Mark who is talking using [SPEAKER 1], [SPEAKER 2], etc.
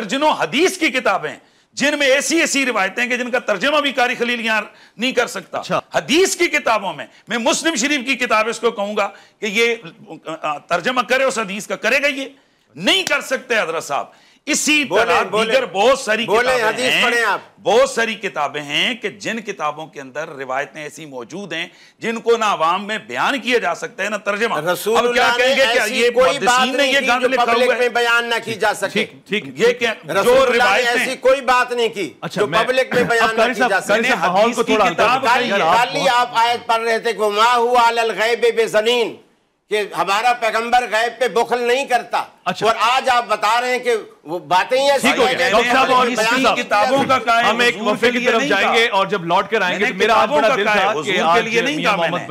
[SPEAKER 1] दर्जनों हदीस की किताबें जिनमें ऐसी ऐसी रिवायतें कि जिनका तर्जमा भी कारी खलील यहां नहीं कर सकता अच्छा। हदीस की किताबों में मैं मुस्लिम शरीफ की किताब इसको कहूंगा कि ये तर्जमा करे उस हदीस का करेगा ये नहीं कर सकते हजरत साहब इसी तरह दीगर बहुत सारी किताबें हैं आप बहुत सारी किताबें हैं कि जिन किताबों के अंदर रिवायतें ऐसी मौजूद हैं जिनको ना आवाम में बयान किया जा सकता है ना तर्जमा अब क्या कहेंगे क्या ये कोई बात नहीं ये गंद लिखा हुआ है
[SPEAKER 2] बयान ना की जा सके ठीक ठीक ये क्या जो रिवायत ऐसी
[SPEAKER 3] कोई बात नहीं की अच्छा, जो पब्लिक में बयान ना की जा सके माहौल को थोड़ा आप आयत पढ़ रहे थे गुमा हुआ अल गैब बेजनीन कि हमारा पैगंबर गैब पे बुखल नहीं करता अच्छा। और आज आप बता रहे हैं कि वो बातें ही ऐसी किताबों का हम एक वफे की तरफ जाएंगे
[SPEAKER 4] और जब लौट कर आएंगे तो मेरा आज बड़ा दिल था कि आज मोहम्मद